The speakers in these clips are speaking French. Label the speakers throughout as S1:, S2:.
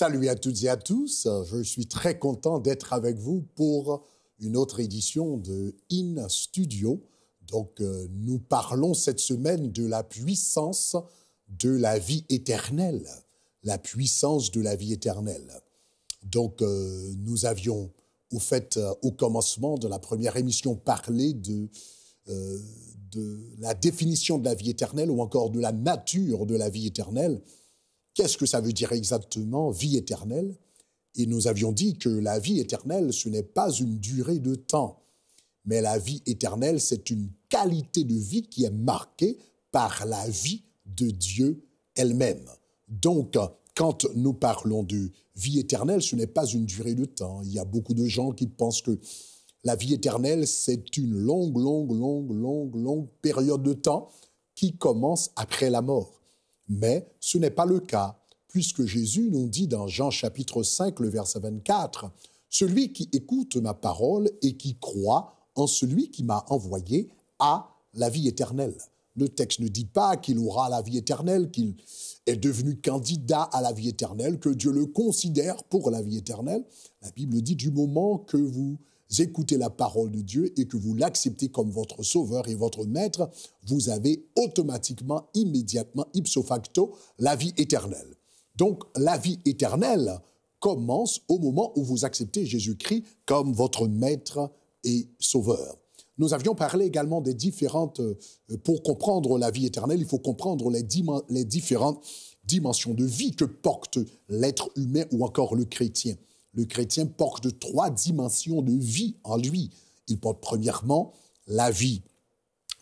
S1: Salut à toutes et à tous, je suis très content d'être avec vous pour une autre édition de In Studio. Donc euh, nous parlons cette semaine de la puissance de la vie éternelle, la puissance de la vie éternelle. Donc euh, nous avions au fait euh, au commencement de la première émission parlé de la définition de la vie éternelle ou encore de la nature de la vie éternelle. Qu'est-ce que ça veut dire exactement vie éternelle Et nous avions dit que la vie éternelle, ce n'est pas une durée de temps, mais la vie éternelle, c'est une qualité de vie qui est marquée par la vie de Dieu elle-même. Donc, quand nous parlons de vie éternelle, ce n'est pas une durée de temps. Il y a beaucoup de gens qui pensent que la vie éternelle, c'est une longue, longue, longue, longue, longue période de temps qui commence après la mort. Mais ce n'est pas le cas, puisque Jésus nous dit dans Jean chapitre 5, le verset 24, Celui qui écoute ma parole et qui croit en celui qui m'a envoyé a la vie éternelle. Le texte ne dit pas qu'il aura la vie éternelle, qu'il est devenu candidat à la vie éternelle, que Dieu le considère pour la vie éternelle. La Bible dit du moment que vous écoutez la parole de Dieu et que vous l'acceptez comme votre sauveur et votre maître, vous avez automatiquement, immédiatement, ipso facto, la vie éternelle. Donc la vie éternelle commence au moment où vous acceptez Jésus-Christ comme votre maître et sauveur. Nous avions parlé également des différentes... Euh, pour comprendre la vie éternelle, il faut comprendre les, les différentes dimensions de vie que porte l'être humain ou encore le chrétien le chrétien porte trois dimensions de vie en lui. Il porte premièrement la vie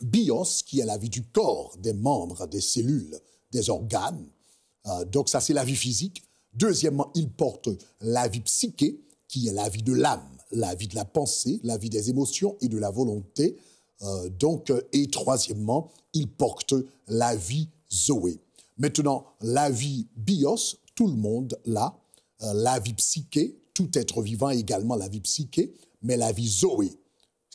S1: bios, qui est la vie du corps, des membres, des cellules, des organes. donc ça, c'est la vie physique. Deuxièmement, il porte la vie psyché, qui est la vie de l'âme, la vie de la pensée, la vie des émotions et de la volonté. donc, et troisièmement, il porte la vie Zoé. Maintenant, la vie bios, tout le monde l'a. la vie psyché, tout être vivant, également la vie psyché, mais la vie Zoé,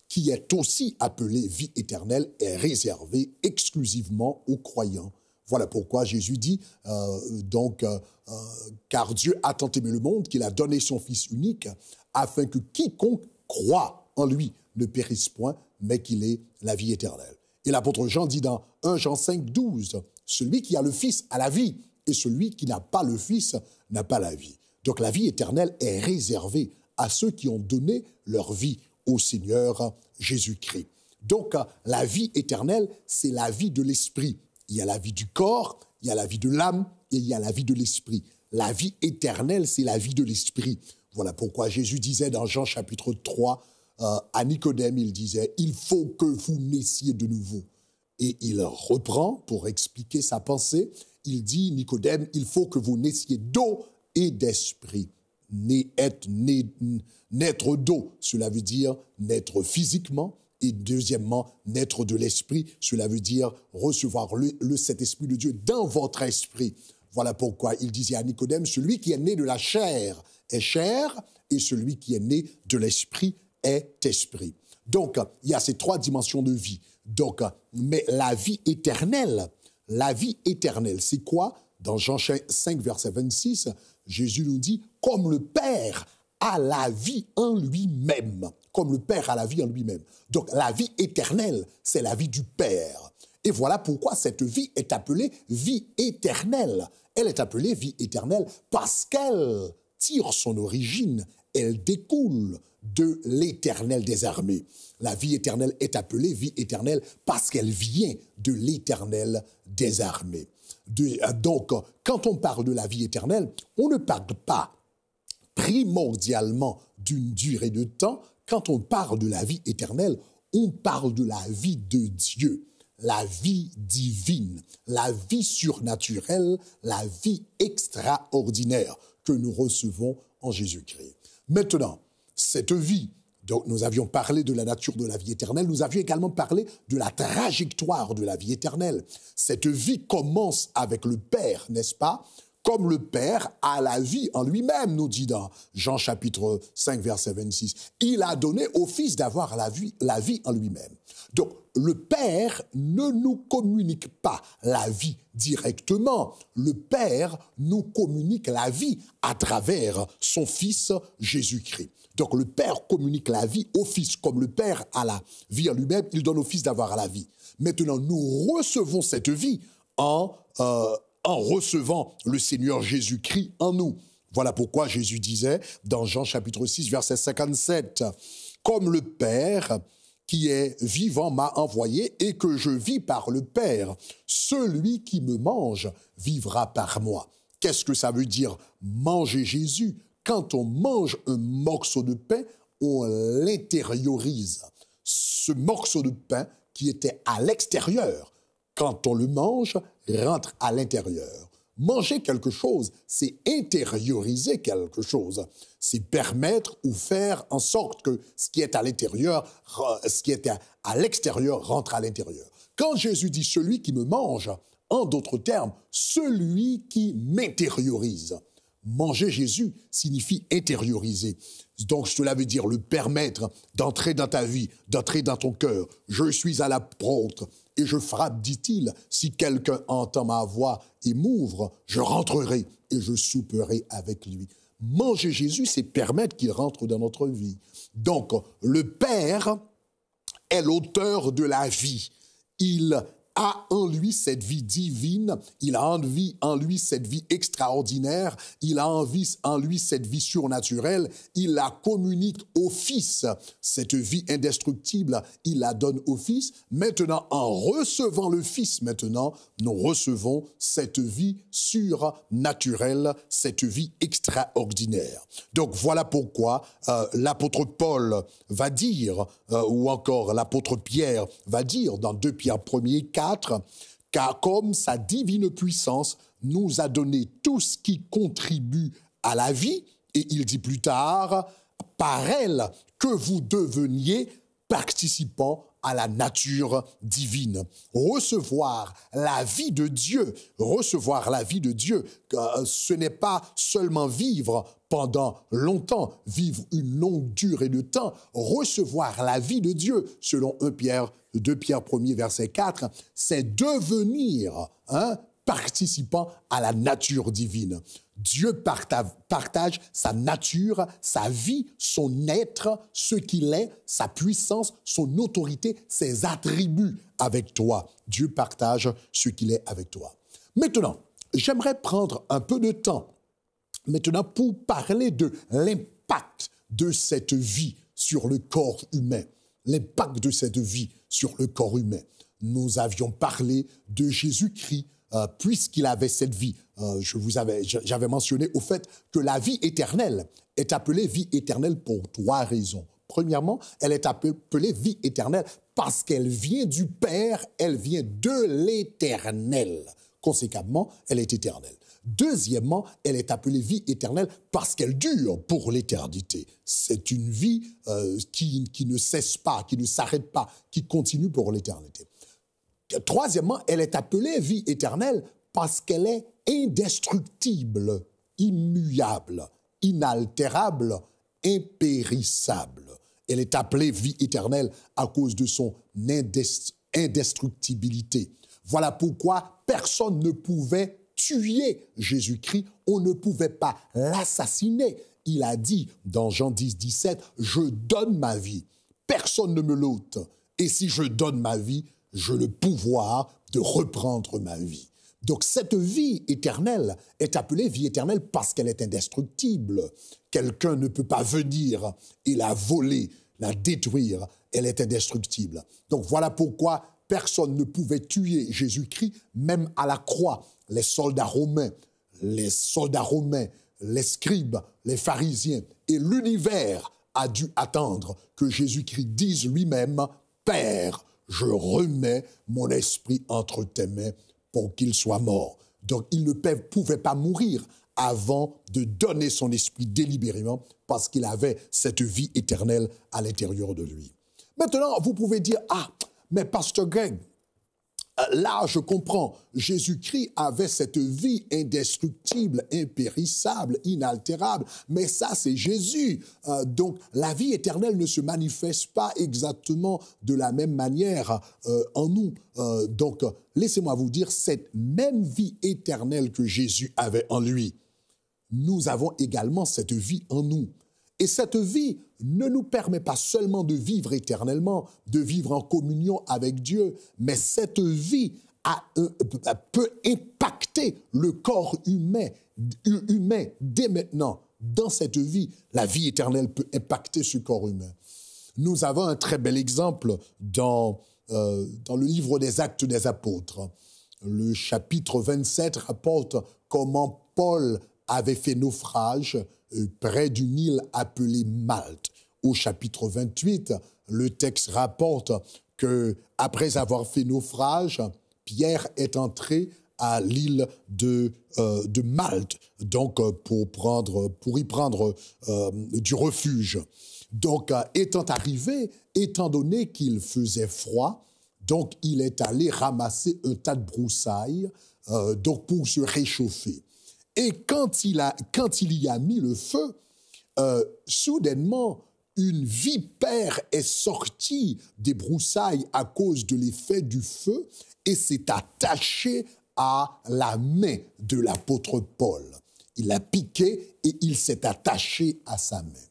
S1: qui est aussi appelée vie éternelle, est réservée exclusivement aux croyants. Voilà pourquoi Jésus dit, euh, donc, euh, euh, car Dieu a tant aimé le monde qu'il a donné son Fils unique, afin que quiconque croit en lui ne périsse point, mais qu'il ait la vie éternelle. Et l'apôtre Jean dit dans 1 Jean 5, 12, Celui qui a le Fils a la vie, et celui qui n'a pas le Fils n'a pas la vie. Donc la vie éternelle est réservée à ceux qui ont donné leur vie au Seigneur Jésus-Christ. Donc euh, la vie éternelle, c'est la vie de l'esprit. Il y a la vie du corps, il y a la vie de l'âme et il y a la vie de l'esprit. La vie éternelle, c'est la vie de l'esprit. Voilà pourquoi Jésus disait dans Jean chapitre 3 euh, à Nicodème, il disait, il faut que vous naissiez de nouveau. Et il reprend pour expliquer sa pensée, il dit, Nicodème, il faut que vous naissiez d'eau et d'esprit. Né, être, né, naître d'eau, cela veut dire naître physiquement, et deuxièmement, naître de l'esprit, cela veut dire recevoir le, cet esprit de Dieu dans votre esprit. Voilà pourquoi il disait à Nicodème, celui qui est né de la chair est chair, et celui qui est né de l'esprit est esprit. Donc, il y a ces trois dimensions de vie. Donc, mais la vie éternelle, la vie éternelle, c'est quoi Dans Jean 5, verset 26, Jésus nous dit, comme le Père a la vie en lui-même, comme le Père a la vie en lui-même. Donc la vie éternelle, c'est la vie du Père. Et voilà pourquoi cette vie est appelée vie éternelle. Elle est appelée vie éternelle parce qu'elle tire son origine, elle découle de l'éternel des armées. La vie éternelle est appelée vie éternelle parce qu'elle vient de l'éternel des armées. Euh, donc, quand on parle de la vie éternelle, on ne parle pas primordialement d'une durée de temps. Quand on parle de la vie éternelle, on parle de la vie de Dieu, la vie divine, la vie surnaturelle, la vie extraordinaire que nous recevons en Jésus-Christ. Maintenant, cette vie donc nous avions parlé de la nature de la vie éternelle, nous avions également parlé de la trajectoire de la vie éternelle. Cette vie commence avec le Père, n'est-ce pas comme le Père a la vie en lui-même, nous dit dans Jean chapitre 5, verset 26. Il a donné au Fils d'avoir la vie, la vie en lui-même. Donc, le Père ne nous communique pas la vie directement. Le Père nous communique la vie à travers son Fils Jésus-Christ. Donc le Père communique la vie au Fils, comme le Père a la vie en lui-même, il donne au Fils d'avoir la vie. Maintenant, nous recevons cette vie en, euh, recevant le Seigneur Jésus-Christ en nous. Voilà pourquoi Jésus disait dans Jean chapitre 6, verset 57, Comme le Père qui est vivant m'a envoyé et que je vis par le Père, celui qui me mange vivra par moi. Qu'est-ce que ça veut dire manger Jésus quand on mange un morceau de pain, on l'intériorise. Ce morceau de pain qui était à l'extérieur, quand on le mange, rentre à l'intérieur. Manger quelque chose, c'est intérioriser quelque chose. C'est permettre ou faire en sorte que ce qui est à l'intérieur, ce qui était à l'extérieur rentre à l'intérieur. Quand Jésus dit celui qui me mange, en d'autres termes, celui qui m'intériorise. Manger Jésus signifie intérioriser. Donc cela veut dire le permettre d'entrer dans ta vie, d'entrer dans ton cœur. Je suis à la porte et je frappe, dit-il. Si quelqu'un entend ma voix et m'ouvre, je rentrerai et je souperai avec lui. Manger Jésus, c'est permettre qu'il rentre dans notre vie. Donc le Père est l'auteur de la vie. Il a en lui cette vie divine, il a envie en lui cette vie extraordinaire, il a envie en lui cette vie surnaturelle, il la communique au Fils, cette vie indestructible, il la donne au Fils. Maintenant, en recevant le Fils, maintenant, nous recevons cette vie surnaturelle, cette vie extraordinaire. Donc voilà pourquoi euh, l'apôtre Paul va dire, euh, ou encore l'apôtre Pierre va dire dans 2 Pierre 1er, car comme sa divine puissance nous a donné tout ce qui contribue à la vie, et il dit plus tard, par elle que vous deveniez participants à la nature divine. Recevoir la vie de Dieu, recevoir la vie de Dieu, euh, ce n'est pas seulement vivre pendant longtemps, vivre une longue durée de temps, recevoir la vie de Dieu, selon 1 Pierre, 2 Pierre 1 verset 4, c'est devenir, hein, participant à la nature divine. Dieu partage, sa nature, sa vie, son être, ce qu'il est, sa puissance, son autorité, ses attributs avec toi. Dieu partage ce qu'il est avec toi. Maintenant, j'aimerais prendre un peu de temps maintenant pour parler de l'impact de cette vie sur le corps humain. L'impact de cette vie sur le corps humain. Nous avions parlé de Jésus-Christ euh, puisqu'il avait cette vie. Euh, je vous avais, j'avais mentionné au fait que la vie éternelle est appelée vie éternelle pour trois raisons. Premièrement, elle est appelée vie éternelle parce qu'elle vient du Père, elle vient de l'Éternel. Conséquemment, elle est éternelle. Deuxièmement, elle est appelée vie éternelle parce qu'elle dure pour l'éternité. C'est une vie euh, qui ne cesse pas, qui ne s'arrête pas, qui continue pour l'éternité. Troisièmement, elle est appelée vie éternelle parce qu'elle est indestructible, immuable, inaltérable, impérissable. Elle est appelée vie éternelle à cause de son indestructibilité. Voilà pourquoi personne ne pouvait tuer Jésus-Christ, on ne pouvait pas l'assassiner. Il a dit dans Jean 10, 17, je donne ma vie, personne ne me l'ôte. Et si je donne ma vie, j'ai le pouvoir de reprendre ma vie. Donc cette vie éternelle est appelée vie éternelle parce qu'elle est indestructible. Quelqu'un ne peut pas venir et la voler, la détruire. Elle est indestructible. Donc voilà pourquoi personne ne pouvait tuer Jésus-Christ, même à la croix. Les soldats romains, les soldats romains, les scribes, les pharisiens et l'univers a dû attendre que Jésus-Christ dise lui-même, Père, je remets mon esprit entre tes mains pour qu'il soit mort. Donc il ne pouvait pas mourir avant de donner son esprit délibérément parce qu'il avait cette vie éternelle à l'intérieur de lui. Maintenant, vous pouvez dire, ah, mais pasteur Greg, euh, là, je comprends. Jésus-Christ avait cette vie indestructible, impérissable, inaltérable. Mais ça, c'est Jésus. Euh, donc, la vie éternelle ne se manifeste pas exactement de la même manière euh, en nous. donc, laissez-moi vous dire, cette même vie éternelle que Jésus avait en lui, nous avons également cette vie en nous. Et cette vie ne nous permet pas seulement de vivre éternellement, de vivre en communion avec Dieu, mais cette vie euh, euh, peut impacter le corps humain, dès maintenant. Dans cette vie, la vie éternelle peut impacter ce corps humain. Nous avons un très bel exemple dans, euh, dans le livre des Actes des Apôtres. Le chapitre 27 rapporte comment Paul avait fait naufrage euh, près d'une île appelée Malte. Au chapitre 28, le texte rapporte que, après avoir fait naufrage, Pierre est entré à l'île de, euh, Malte, donc euh, pour, prendre, pour y prendre du refuge. Donc, étant arrivé, étant donné qu'il faisait froid, donc il est allé ramasser un tas de broussailles, donc pour se réchauffer. Et quand il, a, quand il y a mis le feu, euh, soudainement, une vipère est sortie des broussailles à cause de l'effet du feu et s'est attachée à la main de l'apôtre Paul. Il a piqué et il s'est attaché à sa main.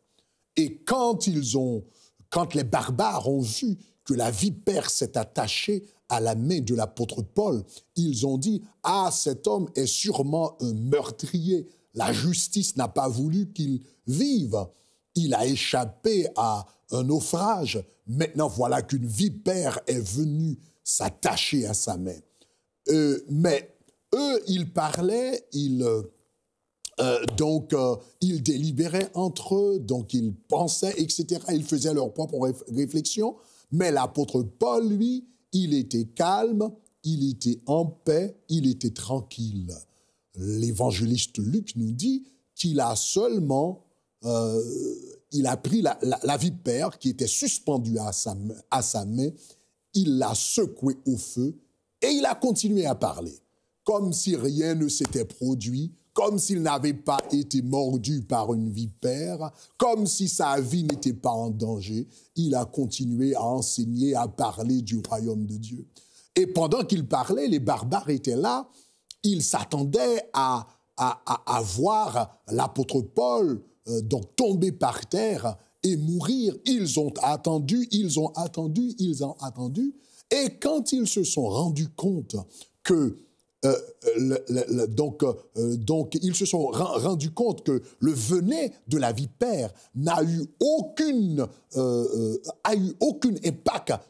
S1: Et quand ils ont, quand les barbares ont vu que la vipère s'est attachée à la main de l'apôtre Paul, ils ont dit, ah, cet homme est sûrement un meurtrier. La justice n'a pas voulu qu'il vive. Il a échappé à un naufrage. Maintenant, voilà qu'une vipère est venue s'attacher à sa main. Euh, mais eux, ils parlaient, ils, euh, donc, euh, ils délibéraient entre eux, donc ils pensaient, etc. Ils faisaient leur propre réflexions réflexion. Mais l'apôtre Paul, lui, il était calme, il était en paix, il était tranquille. L'évangéliste Luc nous dit qu'il a seulement, euh, il a pris la, la, vipère qui était suspendue à sa, à sa main, il l'a secouée au feu et il a continué à parler, comme si rien ne s'était produit, comme s'il n'avait pas été mordu par une vipère, comme si sa vie n'était pas en danger, il a continué à enseigner, à parler du royaume de Dieu. Et pendant qu'il parlait, les barbares étaient là, ils s'attendaient à, à, voir l'apôtre Paul euh, donc tomber par terre et mourir. Ils ont attendu, ils ont attendu, ils ont attendu. Et quand ils se sont rendus compte que euh, euh, euh, donc, ils se sont rendus compte que le venin de la vipère n'a eu aucune, euh, a eu aucune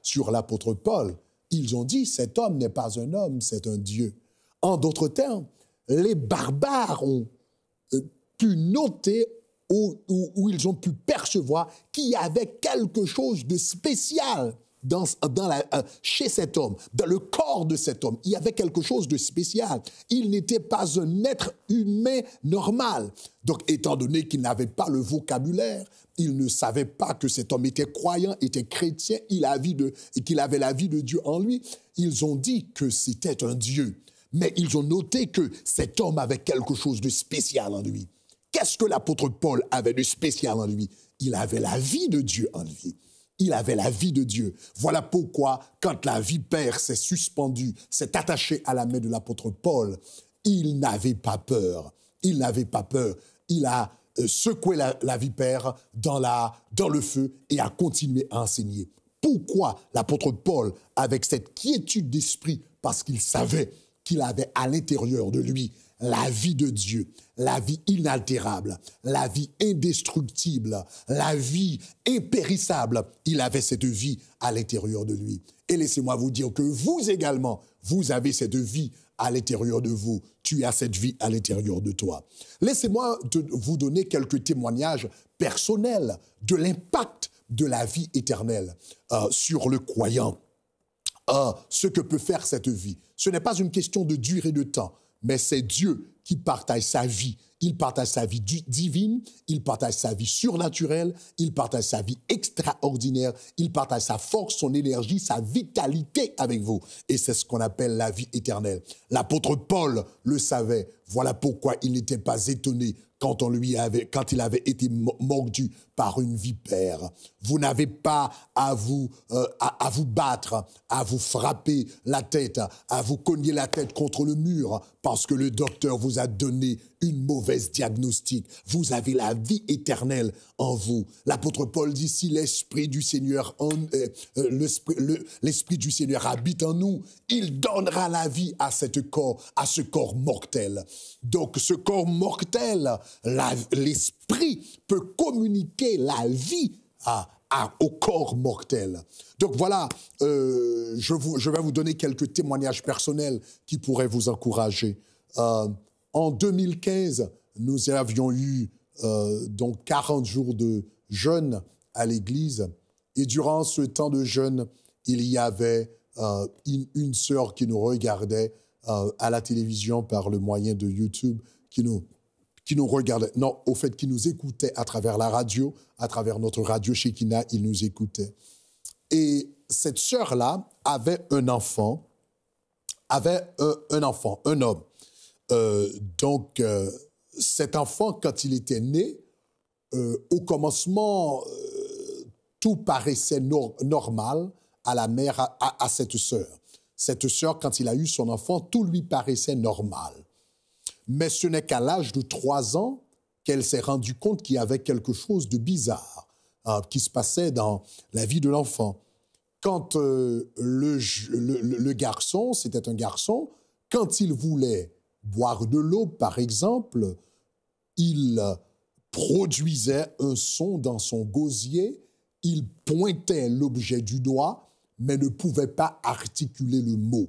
S1: sur l'apôtre Paul. Ils ont dit, cet homme n'est pas un homme, c'est un Dieu. En d'autres termes, les barbares ont pu noter ou, ils ont pu percevoir qu'il y avait quelque chose de spécial dans, euh, chez cet homme, dans le corps de cet homme. Il y avait quelque chose de spécial. Il n'était pas un être humain normal. Donc, étant donné qu'il n'avait pas le vocabulaire, il ne savait pas que cet homme était croyant, était chrétien, il a et qu'il avait la vie de Dieu en lui, ils ont dit que c'était un Dieu. Mais ils ont noté que cet homme avait quelque chose de spécial en lui. Qu'est-ce que l'apôtre Paul avait de spécial en lui Il avait la vie de Dieu en lui il avait la vie de Dieu. Voilà pourquoi, quand la vipère s'est suspendue, s'est attachée à la main de l'apôtre Paul, il n'avait pas peur. Il n'avait pas peur. Il a euh, secoué la, vipère dans, la, dans le feu et a continué à enseigner. Pourquoi l'apôtre Paul, avec cette quiétude d'esprit, parce qu'il savait qu'il avait à l'intérieur de lui la vie de Dieu, la vie inaltérable, la vie indestructible, la vie impérissable. Il avait cette vie à l'intérieur de lui. Et laissez-moi vous dire que vous également, vous avez cette vie à l'intérieur de vous. Tu as cette vie à l'intérieur de toi. Laissez-moi vous donner quelques témoignages personnels de l'impact de la vie éternelle euh, sur le croyant. Euh, ce que peut faire cette vie. Ce n'est pas une question de durée de temps, mais c'est Dieu qui partage sa vie. Il partage sa vie divine, il partage sa vie surnaturelle, il partage sa vie extraordinaire, il partage sa force, son énergie, sa vitalité avec vous. Et c'est ce qu'on appelle la vie éternelle. L'apôtre Paul le savait. Voilà pourquoi il n'était pas étonné quand, on lui avait, quand il avait été mordu par une vipère. Vous n'avez pas à vous, euh, à, vous battre, à vous frapper la tête, à vous cogner la tête contre le mur parce que le docteur vous a donné une mauvaise diagnostic. Vous avez la vie éternelle en vous. L'apôtre Paul dit si l'esprit du Seigneur euh, euh, l'esprit du Seigneur habite en nous, il donnera la vie à cette corps, à ce corps mortel. Donc ce corps mortel, l'esprit peut communiquer la vie au corps mortel. Donc voilà, euh, je, vous, je, vais vous donner quelques témoignages personnels qui pourraient vous encourager. Euh, en 2015, nous avions eu euh, donc 40 jours de jeûne à l'Église. Et durant ce temps de jeûne, il y avait une, sœur qui nous regardait à la télévision par le moyen de YouTube, qui nous qui nous regardait, non, au fait, qui nous écoutait à travers la radio, à travers notre radio Kina, il nous écoutait. Et cette sœur-là avait un enfant, avait un, enfant, un homme. Euh, donc, euh, cet enfant, quand il était né, euh, au commencement, tout paraissait normal à la mère, à, à cette sœur. Cette sœur, quand il a eu son enfant, tout lui paraissait normal. Mais ce n'est qu'à l'âge de trois ans qu'elle s'est rendue compte qu'il y avait quelque chose de bizarre hein, qui se passait dans la vie de l'enfant. Quand euh, le, garçon, c'était un garçon, quand il voulait boire de l'eau, par exemple, il euh, produisait un son dans son gosier, il pointait l'objet du doigt, mais ne pouvait pas articuler le mot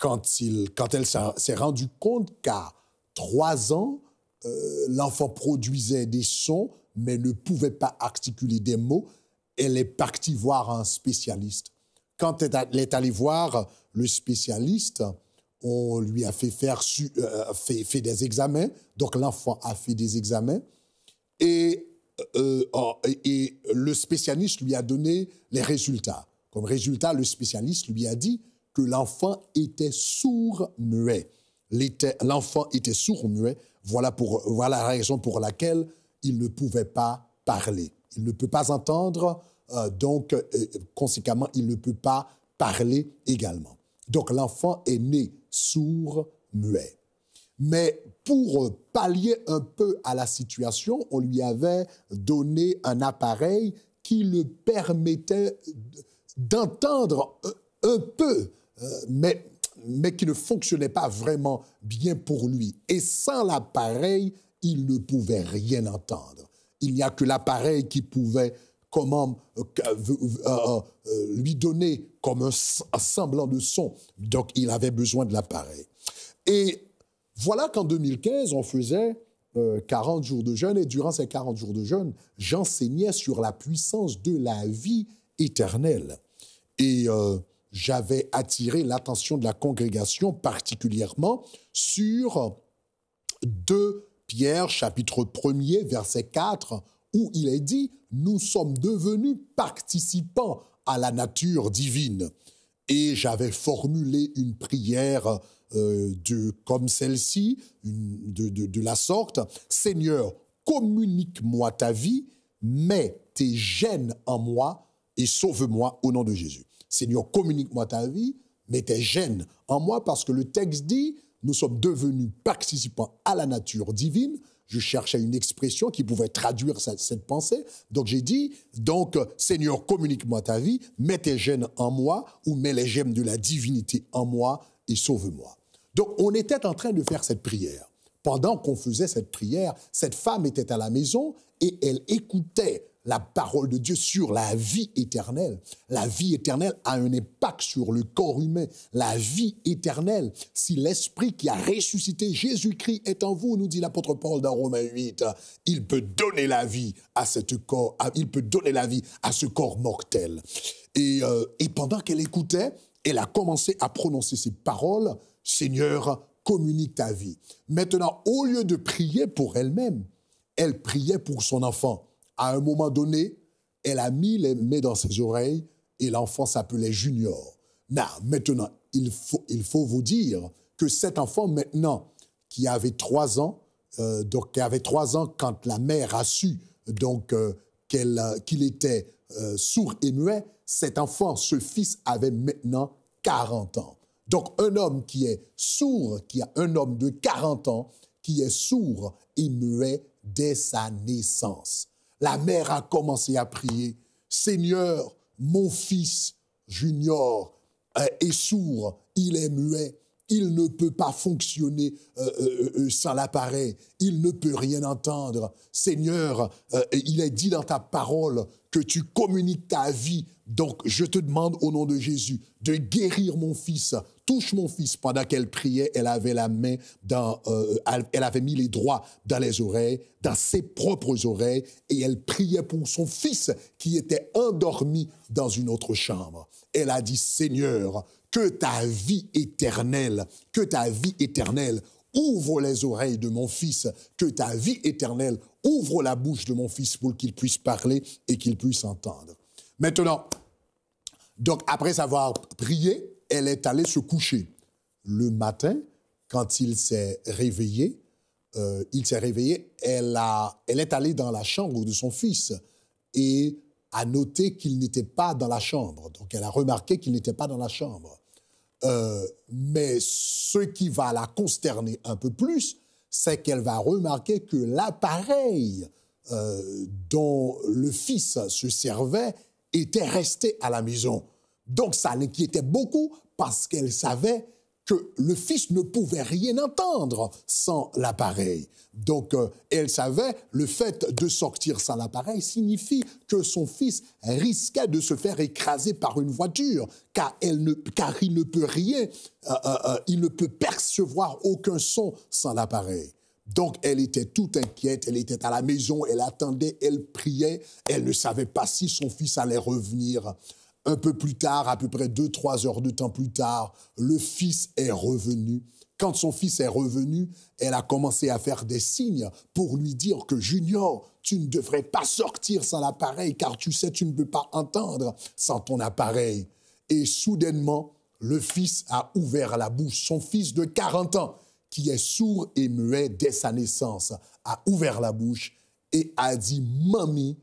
S1: quand, elle s'est rendue compte qu'à trois ans, euh, l'enfant produisait des sons, mais ne pouvait pas articuler des mots, elle est partie voir un spécialiste. Quand elle est allée voir le spécialiste, on lui a fait faire euh, des examens, donc l'enfant a fait des examens, euh, et le spécialiste lui a donné les résultats. Comme résultat, le spécialiste lui a dit, que l'enfant était sourd-muet. L'enfant était sourd-muet. Voilà, pour, voilà la raison pour laquelle il ne pouvait pas parler. Il ne peut pas entendre, euh, donc euh, conséquemment, il ne peut pas parler également. Donc l'enfant est né sourd-muet. Mais pour pallier un peu à la situation, on lui avait donné un appareil qui le permettait d'entendre un peu euh, mais, mais qui ne fonctionnait pas vraiment bien pour lui. Et sans l'appareil, il ne pouvait rien entendre. Il n'y a que l'appareil qui pouvait comment euh, euh, lui donner comme un, un, semblant de son. Donc, il avait besoin de l'appareil. Et voilà qu'en 2015, on faisait 40 jours de jeûne, et durant ces 40 jours de jeûne, j'enseignais sur la puissance de la vie éternelle. Et j'avais attiré l'attention de la congrégation particulièrement sur 2 Pierre chapitre 1 verset 4 où il est dit nous sommes devenus participants à la nature divine. Et j'avais formulé une prière euh, de, comme celle-ci, de, de, de la sorte, Seigneur, communique-moi ta vie, mets tes gènes en moi et sauve-moi au nom de Jésus. Seigneur, communique-moi ta vie, mets tes gènes en moi, parce que le texte dit, nous sommes devenus participants à la nature divine. Je cherchais une expression qui pouvait traduire cette, pensée. Donc j'ai dit, donc Seigneur, communique-moi ta vie, mets tes gènes en moi, ou mets les gènes de la divinité en moi, et sauve-moi. Donc on était en train de faire cette prière. Pendant qu'on faisait cette prière, cette femme était à la maison et elle écoutait la parole de Dieu sur la vie éternelle. La vie éternelle a un impact sur le corps humain. La vie éternelle, si l'Esprit qui a ressuscité Jésus-Christ est en vous, nous dit l'apôtre Paul dans Romains 8, il peut donner la vie à cette corps, il peut donner la vie à ce corps mortel. Euh, et pendant qu'elle écoutait, elle a commencé à prononcer ces paroles, Seigneur, communique ta vie. Maintenant, au lieu de prier pour elle-même, elle priait pour son enfant. À un moment donné, elle a mis les mains dans ses oreilles et l'enfant s'appelait Junior. maintenant, il faut, vous dire que cet enfant maintenant, qui avait trois ans, euh, donc qui avait trois ans quand la mère a su donc euh, euh, qu'il était sourd et muet, cet enfant, ce fils avait maintenant 40 ans. Donc un homme qui est sourd, qui a un homme de 40 ans, qui est sourd et muet dès sa naissance la mère a commencé à prier. Seigneur, mon fils junior est sourd, il est muet, il ne peut pas fonctionner euh, euh, euh, sans l'appareil, il ne peut rien entendre. Seigneur, il est dit dans ta parole que tu communiques ta vie donc, je te demande au nom de Jésus de guérir mon fils. Touche mon fils. Pendant qu'elle priait, elle avait la main dans, euh, elle avait mis les droits dans les oreilles, dans ses propres oreilles, et elle priait pour son fils qui était endormi dans une autre chambre. Elle a dit, Seigneur, que ta vie éternelle, que ta vie éternelle ouvre les oreilles de mon fils, que ta vie éternelle ouvre la bouche de mon fils pour qu'il puisse parler et qu'il puisse entendre. Maintenant, donc, après avoir prié, elle est allée se coucher. Le matin, quand il s'est réveillé, euh, il s'est réveillé, elle, a, elle est allée dans la chambre de son fils et a noté qu'il n'était pas dans la chambre. Donc, elle a remarqué qu'il n'était pas dans la chambre. Euh, mais ce qui va la consterner un peu plus, c'est qu'elle va remarquer que l'appareil euh, dont le fils se servait était restée à la maison. Donc ça l'inquiétait beaucoup parce qu'elle savait que le fils ne pouvait rien entendre sans l'appareil. Donc euh, elle savait le fait de sortir sans l'appareil signifie que son fils risquait de se faire écraser par une voiture car, il ne peut rien, euh, euh, il ne peut percevoir aucun son sans l'appareil. Donc, elle était toute inquiète, elle était à la maison, elle attendait, elle priait, elle ne savait pas si son fils allait revenir. Un peu plus tard, à peu près deux, trois heures de temps plus tard, le fils est revenu. Quand son fils est revenu, elle a commencé à faire des signes pour lui dire que Junior, tu ne devrais pas sortir sans l'appareil, car tu sais, tu ne peux pas entendre sans ton appareil. Et soudainement, le fils a ouvert la bouche, son fils de 40 ans qui est sourd et muet dès sa naissance, a ouvert la bouche et a dit, Mamie,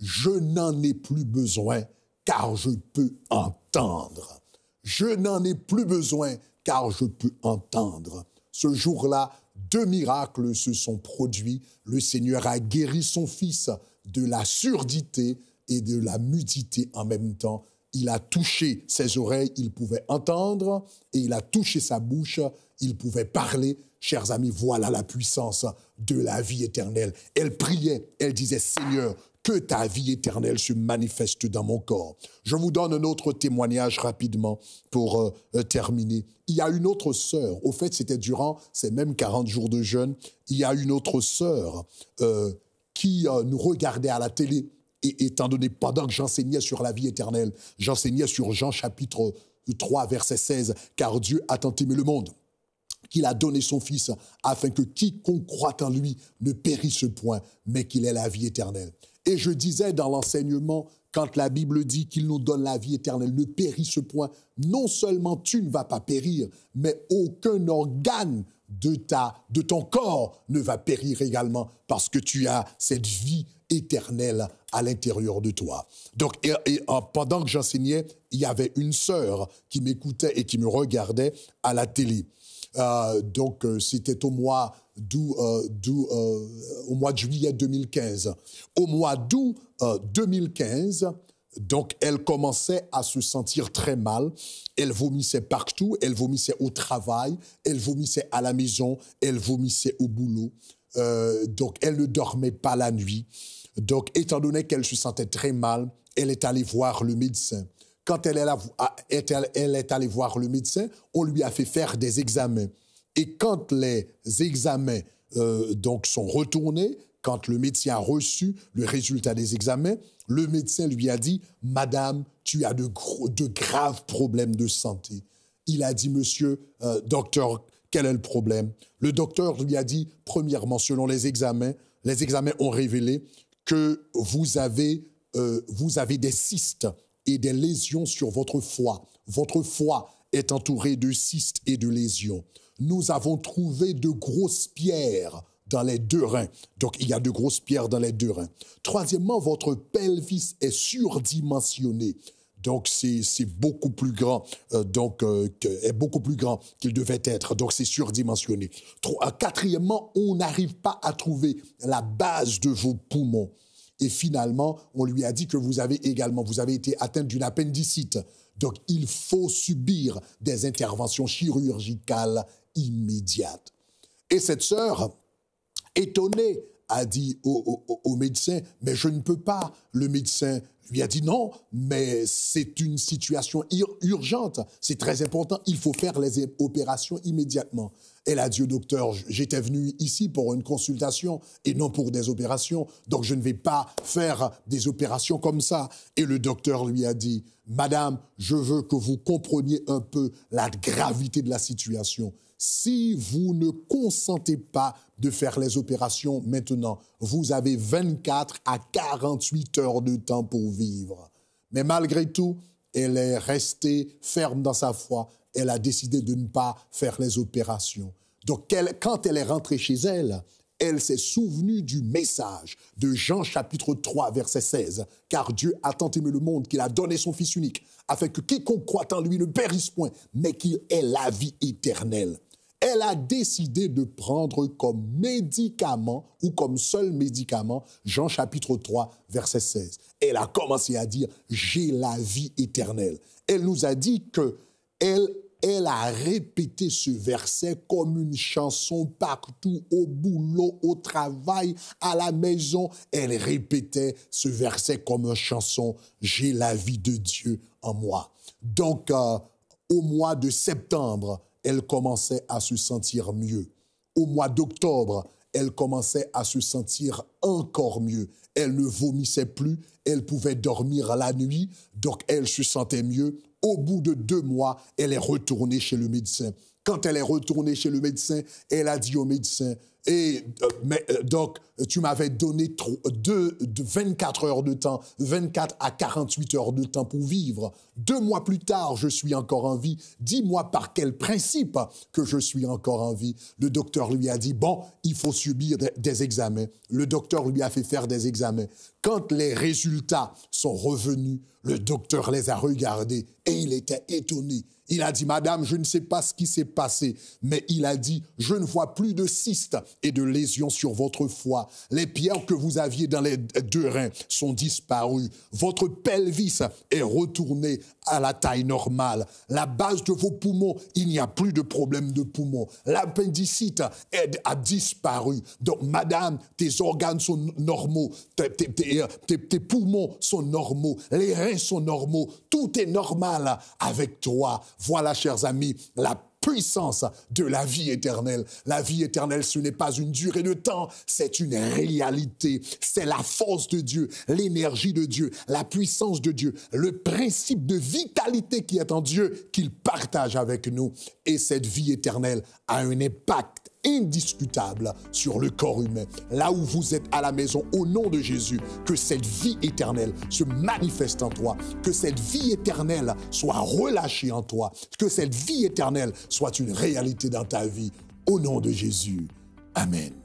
S1: je n'en ai plus besoin car je peux entendre. Je n'en ai plus besoin car je peux entendre. Ce jour-là, deux miracles se sont produits. Le Seigneur a guéri son fils de la surdité et de la mudité en même temps. Il a touché ses oreilles, il pouvait entendre, et il a touché sa bouche, il pouvait parler. Chers amis, voilà la puissance de la vie éternelle. Elle priait, elle disait, Seigneur, que ta vie éternelle se manifeste dans mon corps. Je vous donne un autre témoignage rapidement pour euh, euh, terminer. Il y a une autre sœur, au fait c'était durant ces mêmes 40 jours de jeûne, il y a une autre sœur euh, qui nous regardait à la télé, et étant donné, pendant que j'enseignais sur la vie éternelle, j'enseignais sur Jean chapitre 3, verset 16, car Dieu a tant aimé le monde qu'il a donné son Fils, afin que quiconque croit en lui ne périsse point, mais qu'il ait la vie éternelle. Et je disais dans l'enseignement, quand la Bible dit qu'il nous donne la vie éternelle, ne périsse point, non seulement tu ne vas pas périr, mais aucun organe de, ta, de ton corps ne va périr également, parce que tu as cette vie éternelle à l'intérieur de toi. Donc, pendant que j'enseignais, il y avait une sœur qui m'écoutait et qui me regardait à la télé. Euh, donc, euh, c'était au mois d'août, euh, au mois de juillet 2015. Au mois d'août 2015, donc, elle commençait à se sentir très mal. Elle vomissait partout. Elle vomissait au travail. Elle vomissait à la maison. Elle vomissait au boulot. donc, elle ne dormait pas la nuit. Donc, étant donné qu'elle se sentait très mal, elle est allée voir le médecin. Quand elle est, ah, elle est allée voir le médecin, on lui a fait faire des examens. Et quand les examens euh, donc sont retournés, quand le médecin a reçu le résultat des examens, le médecin lui a dit Madame, tu as de, de graves problèmes de santé. Il a dit Monsieur, euh, docteur, quel est le problème Le docteur lui a dit Premièrement, selon les examens, les examens ont révélé que vous avez, euh, vous avez des cystes et des lésions sur votre foie. Votre foie est entouré de cystes et de lésions. Nous avons trouvé de grosses pierres dans les deux reins. Donc, il y a de grosses pierres dans les deux reins. Troisièmement, votre pelvis est surdimensionné. Donc, c'est beaucoup plus grand, euh, donc, euh, qu'il devait être. Donc, c'est surdimensionné. Euh, quatrièmement, on n'arrive pas à trouver la base de vos poumons. Et finalement, on lui a dit que vous avez également, vous avez été atteinte d'une appendicite. Donc, il faut subir des interventions chirurgicales immédiates. Et cette sœur, étonnée a dit au, médecin, mais je ne peux pas. Le médecin lui a dit non, mais c'est une situation urgente, c'est très important, il faut faire les opérations immédiatement. Elle a dit au docteur, j'étais venu ici pour une consultation et non pour des opérations, donc je ne vais pas faire des opérations comme ça. Et le docteur lui a dit, Madame, je veux que vous compreniez un peu la gravité de la situation si vous ne consentez pas de faire les opérations maintenant, vous avez 24 à 48 heures de temps pour vivre. Mais malgré tout, elle est restée ferme dans sa foi. Elle a décidé de ne pas faire les opérations. Donc, quand elle est rentrée chez elle, elle s'est souvenue du message de Jean chapitre 3, verset 16. Car Dieu a tant aimé le monde qu'il a donné son Fils unique, afin que quiconque croit en lui ne périsse point, mais qu'il ait la vie éternelle elle a décidé de prendre comme médicament ou comme seul médicament Jean chapitre 3, verset 16. Elle a commencé à dire, j'ai la vie éternelle. Elle nous a dit que elle, elle a répété ce verset comme une chanson partout, au boulot, au travail, à la maison. Elle répétait ce verset comme une chanson, j'ai la vie de Dieu en moi. Donc, euh, au mois de septembre, elle commençait à se sentir mieux. Au mois d'octobre, elle commençait à se sentir encore mieux. Elle ne vomissait plus, elle pouvait dormir la nuit, donc elle se sentait mieux. Au bout de deux mois, elle est retournée chez le médecin. Quand elle est retournée chez le médecin, elle a dit au médecin, et euh, euh, donc, tu m'avais donné trop, de 24 heures de temps, 24 à 48 heures de temps pour vivre. Deux mois plus tard, je suis encore en vie. Dis-moi par quel principe que je suis encore en vie. Le docteur lui a dit, bon, il faut subir des examens. Le docteur lui a fait faire des examens. Quand les résultats sont revenus, le docteur les a regardés et il était étonné. Il a dit, Madame, je ne sais pas ce qui s'est passé, mais il a dit, je ne vois plus de cystes et de lésions sur votre foie. Les pierres que vous aviez dans les deux reins sont disparues. Votre pelvis est retourné à la taille normale. La base de vos poumons, il n'y a plus de problème de poumons. L'appendicite a disparu. Donc, Madame, tes organes sont normaux. tes poumons sont normaux. Les reins sont normaux. Tout est normal avec toi voilà, chers amis, la puissance de la vie éternelle. La vie éternelle, ce n'est pas une durée de temps, c'est une réalité. C'est la force de Dieu, l'énergie de Dieu, la puissance de Dieu, le principe de vitalité qui est en Dieu qu'il partage avec nous. Et cette vie éternelle a un impact indiscutable sur le corps humain, là où vous êtes à la maison, au nom de Jésus, que cette vie éternelle se manifeste en toi, que cette vie éternelle soit relâchée en toi, que cette vie éternelle soit une réalité dans ta vie, au nom de Jésus. Amen.